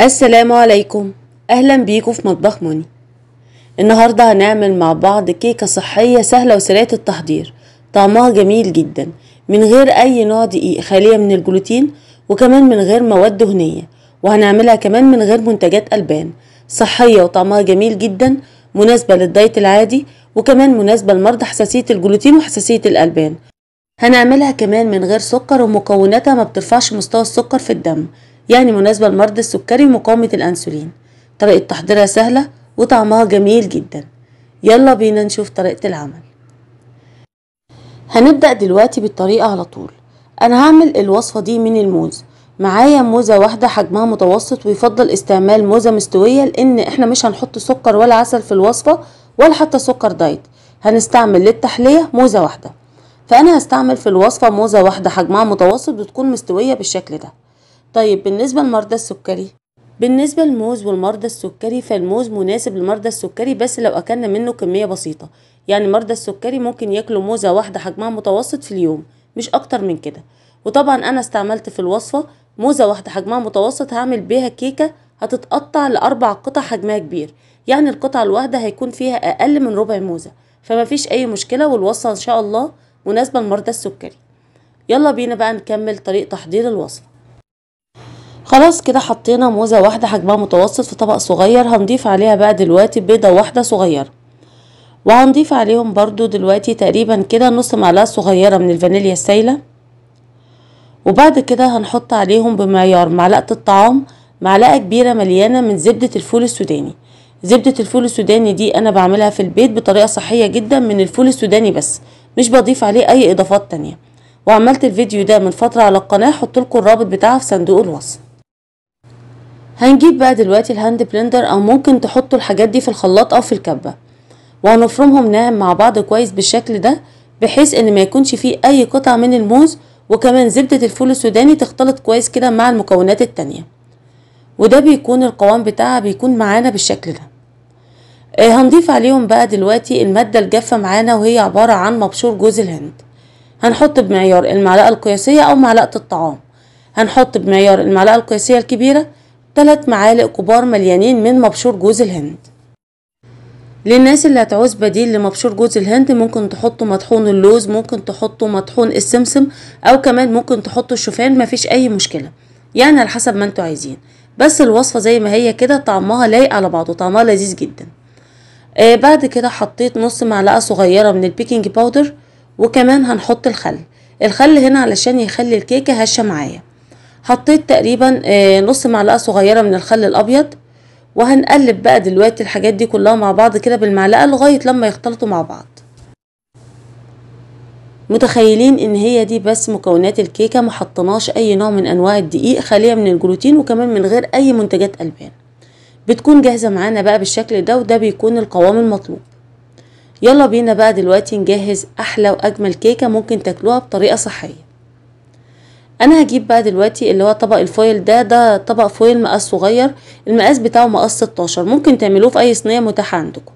السلام عليكم اهلا بيكم في مطبخ موني النهارده هنعمل مع بعض كيكه صحيه سهله وسريعه التحضير طعمها جميل جدا من غير اي نوع دقيق خاليه من الجلوتين وكمان من غير مواد دهنيه وهنعملها كمان من غير منتجات البان صحيه وطعمها جميل جدا مناسبه للدايت العادي وكمان مناسبه لمرضى حساسيه الجلوتين وحساسيه الالبان هنعملها كمان من غير سكر ومكوناتها ما بترفعش مستوى السكر في الدم يعني مناسبة لمرضى السكري ومقاومة الأنسولين طريقة تحضيرها سهلة وطعمها جميل جدا يلا بينا نشوف طريقة العمل هنبدأ دلوقتي بالطريقة على طول أنا هعمل الوصفة دي من الموز معايا موزة واحدة حجمها متوسط ويفضل استعمال موزة مستوية لأن احنا مش هنحط سكر ولا عسل في الوصفة ولا حتى سكر دايت هنستعمل للتحلية موزة واحدة فأنا هستعمل في الوصفة موزة واحدة حجمها متوسط بتكون مستوية بالشكل ده طيب بالنسبة لمرضى السكري بالنسبة للموز والمرضى السكري فالموز مناسب لمرضى السكري بس لو أكلنا منه كمية بسيطة يعني مرضى السكري ممكن ياكلوا موزة واحدة حجمها متوسط في اليوم مش أكتر من كده وطبعا أنا استعملت في الوصفة موزة واحدة حجمها متوسط هعمل بيها كيكة هتتقطع لأربع قطع حجمها كبير يعني القطعة الواحدة هيكون فيها أقل من ربع موزة فيش أي مشكلة والوصفة إن شاء الله مناسبة لمرضى السكري يلا بينا بقى نكمل طريق تحضير الوصفة خلاص كده حطينا موزة واحدة حجمها متوسط في طبق صغير هنضيف عليها بقى دلوقتي بيضة واحدة صغيرة وهنضيف عليهم برضو دلوقتي تقريبا كده نص معلقة صغيرة من الفانيليا السايلة وبعد كده هنحط عليهم بمعيار معلقة الطعام معلقة كبيرة مليانة من زبدة الفول السوداني زبدة الفول السوداني دي أنا بعملها في البيت بطريقة صحية جدا من الفول السوداني بس مش بضيف عليه أي إضافات تانية وعملت الفيديو ده من فترة على القناة لكم الرابط بتاعها في صندوق الوصف هنجيب بقى دلوقتي الهاند بلندر او ممكن تحطوا الحاجات دي في الخلاط او في الكبة وهنفرمهم ناعم مع بعض كويس بالشكل ده بحيث ان ما يكونش فيه اي قطع من الموز وكمان زبدة الفول السوداني تختلط كويس كده مع المكونات التانية وده بيكون القوام بتاعها بيكون معانا بالشكل ده آه، هنضيف عليهم بقى دلوقتي المادة الجافة معانا وهي عبارة عن مبشور جوز الهند هنحط بمعيار المعلقة القياسية أو معلقة الطعام هنحط بمعيار المعلقة القياسية الكبيرة ثلاث معالق كبار مليانين من مبشور جوز الهند للناس اللي هتعوز بديل لمبشور جوز الهند ممكن تحطوا مطحون اللوز ممكن تحطوا مطحون السمسم او كمان ممكن تحطوا الشوفان مفيش اي مشكله يعني على حسب ما انتوا عايزين بس الوصفه زي ما هي كده طعمها لايق على بعضه طعمها لذيذ جدا آه بعد كده حطيت نص معلقه صغيره من البيكنج باودر وكمان هنحط الخل الخل هنا علشان يخلي الكيكه هشه معايا حطيت تقريبا آه، نص معلقه صغيره من الخل الابيض وهنقلب بقى دلوقتي الحاجات دي كلها مع بعض كده بالمعلقه لغايه لما يختلطوا مع بعض متخيلين ان هي دي بس مكونات الكيكه محطناش اي نوع من انواع الدقيق خاليه من الجلوتين وكمان من غير اي منتجات البان بتكون جاهزه معانا بقى بالشكل ده وده بيكون القوام المطلوب يلا بينا بقى دلوقتي نجهز احلى واجمل كيكه ممكن تاكلوها بطريقه صحيه انا هجيب بقى دلوقتي اللي هو طبق الفويل ده ده طبق فويل مقاس صغير المقاس بتاعه مقاس 16 ممكن تعملوه في اي صينيه متاحه عندكم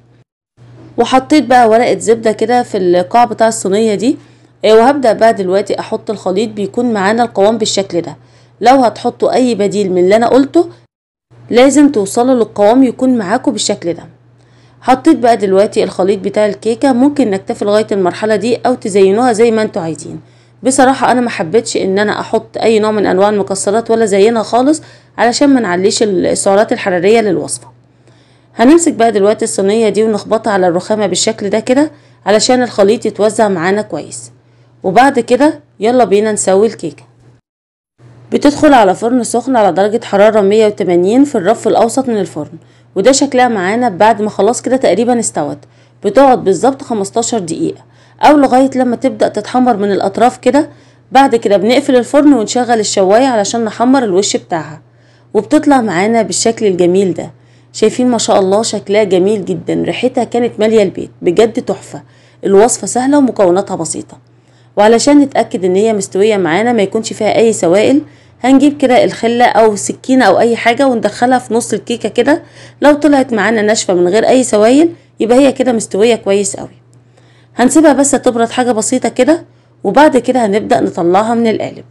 وحطيت بقى ورقه زبده كده في القاع بتاع الصينيه دي إيه، وهبدا بقى دلوقتي احط الخليط بيكون معانا القوام بالشكل ده لو هتحطوا اي بديل من اللي انا قلته لازم توصلوا للقوام يكون معاكم بالشكل ده حطيت بقى دلوقتي الخليط بتاع الكيكه ممكن نكتفي لغايه المرحله دي او تزينوها زي ما انتوا عايزين بصراحه انا ما حبيتش ان انا احط اي نوع من انواع المكسرات ولا زينها خالص علشان ما نعليش السعرات الحراريه للوصفه هنمسك بقى دلوقتي الصينيه دي ونخبطها على الرخامه بالشكل ده كده علشان الخليط يتوزع معانا كويس وبعد كده يلا بينا نسوي الكيكه بتدخل على فرن سخن على درجة حرارة 180 في الرف الأوسط من الفرن وده شكلها معانا بعد ما خلاص كده تقريبا استوت بتقعد بالظبط 15 دقيقة او لغاية لما تبدأ تتحمر من الاطراف كده بعد كده بنقفل الفرن ونشغل الشواية علشان نحمر الوش بتاعها وبتطلع معانا بالشكل الجميل ده شايفين ما شاء الله شكلها جميل جدا ريحتها كانت مالية البيت بجد تحفة الوصفة سهلة ومكوناتها بسيطة وعلشان نتأكد ان هي مستوية معانا ما يكونش فيها اي سوائل هنجيب كده الخلة او سكينة او اي حاجة وندخلها في نص الكيكة كده لو طلعت معانا ناشفة من غير اي سوائل يبقى هي كده مستوية كويس قوي هنسيبها بس تبرد حاجة بسيطة كده وبعد كده هنبدأ نطلعها من القالب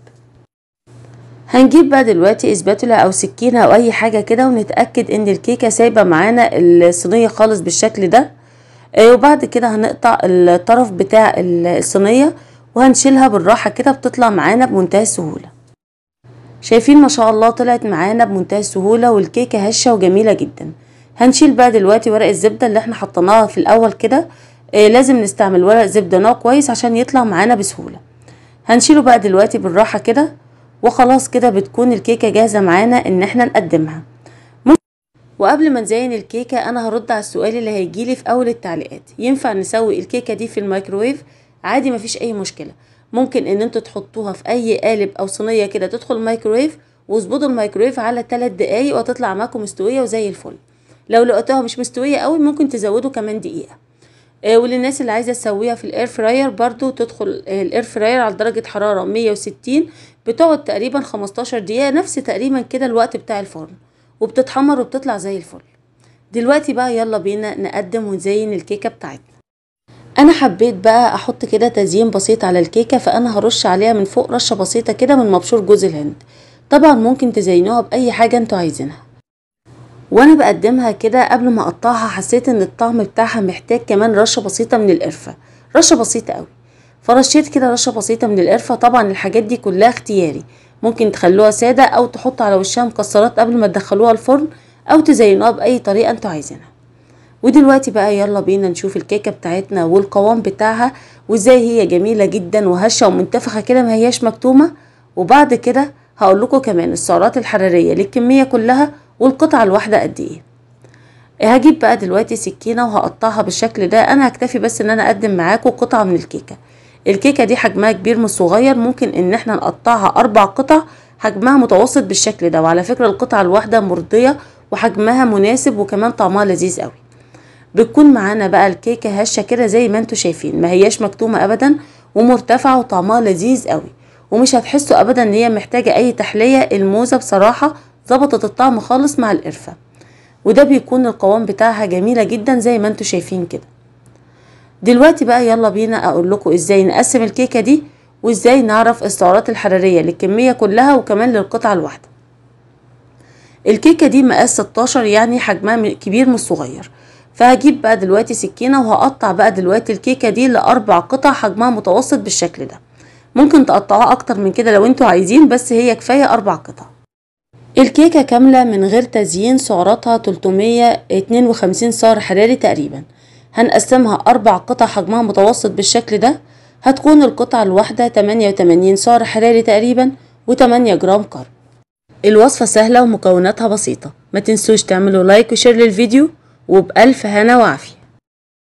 هنجيب بقى دلوقتي اسباتولا او سكينة او اي حاجة كده ونتأكد ان الكيكة سايبة معانا الصينية خالص بالشكل ده آه، وبعد كده هنقطع الطرف بتاع الصينية وهنشيلها بالراحة كده بتطلع معانا بمنتهى السهولة شايفين ما شاء الله طلعت معانا بمنتهى السهولة والكيكة هشة وجميلة جدا هنشيل بقى دلوقتي ورق الزبدة اللي احنا حطيناها في الاول كده إيه، لازم نستعمل ورق زبدة نوع كويس عشان يطلع معانا بسهولة هنشيله بقى دلوقتي بالراحة كده وخلاص كده بتكون الكيكة جاهزة معانا ان احنا نقدمها وقبل ما نزين الكيكة انا هرد على السؤال اللي هيجيلي في اول التعليقات ينفع نسوي الكيكة دي في الميكروويف عادي مفيش اي مشكلة ممكن ان انتوا تحطوها في اي قالب او صينية كده تدخل الميكروويف واظبطوا الميكروويف على 3 دقايق وهتطلع معاكم مستوية وزي الفل لو لقيتوها مش مستوية قوي ممكن تزودوا كمان دقيقة آه، وللناس اللي عايزه تسويها في الاير فراير برضو تدخل آه، الاير فراير على درجه حراره 160 بتقعد تقريبا 15 دقيقه نفس تقريبا كده الوقت بتاع الفرن وبتتحمر وبتطلع زي الفل دلوقتي بقى يلا بينا نقدم ونزين الكيكه بتاعتنا انا حبيت بقى احط كده تزيين بسيط على الكيكه فانا هرش عليها من فوق رشه بسيطه كده من مبشور جوز الهند طبعا ممكن تزينوها باي حاجه انتوا عايزينها وانا بقدمها كده قبل ما اقطعها حسيت ان الطعم بتاعها محتاج كمان رشه بسيطه من القرفه رشه بسيطه قوي فرشيت كده رشه بسيطه من القرفه طبعا الحاجات دي كلها اختياري ممكن تخلوها ساده او تحطوا على وشها مكسرات قبل ما تدخلوها الفرن او تزينوها باي طريقه انتوا عايزينها ودلوقتي بقى يلا بينا نشوف الكيكه بتاعتنا والقوام بتاعها وازاي هي جميله جدا وهشه ومنتفخه كده ما هياش مكتومه وبعد كده هقول لكم كمان السعرات الحراريه للكميه كلها والقطعة الواحدة قد إيه؟, ايه هجيب بقى دلوقتي سكينة وهقطعها بالشكل ده انا هكتفي بس ان انا اقدم معاكم قطعة من الكيكة الكيكة دي حجمها كبير من صغير ممكن ان احنا نقطعها اربع قطع حجمها متوسط بالشكل ده وعلى فكرة القطعة الواحدة مرضية وحجمها مناسب وكمان طعمها لذيذ قوي بتكون معانا بقى الكيكة هشة كده زي ما انتوا شايفين ما هياش مكتومة ابدا ومرتفعة وطعمها لذيذ قوي ومش هتحسوا ابدا ان هي محتاجة اي تحلية الموزة بصراحة ظبطت الطعم خالص مع القرفة وده بيكون القوام بتاعها جميلة جدا زي ما انتوا شايفين كده دلوقتي بقى يلا بينا اقول لكم ازاي نقسم الكيكة دي وازاي نعرف السعرات الحرارية للكمية كلها وكمان للقطعة الواحدة الكيكة دي مقاس 16 يعني حجمها كبير من الصغير فهجيب بقى دلوقتي سكينة وهقطع بقى دلوقتي الكيكة دي لأربع قطع حجمها متوسط بالشكل ده ممكن تقطعها أكتر من كده لو انتوا عايزين بس هي كفاية أربع قطع الكيكة كاملة من غير تزيين سعراتها 352 سعر حراري تقريبا هنقسمها أربع قطع حجمها متوسط بالشكل ده هتكون القطعة الواحدة 88 سعر حراري تقريبا و8 جرام كارب الوصفة سهلة ومكوناتها بسيطة ما تنسوش تعملوا لايك وشير للفيديو وبألف هنا وعافية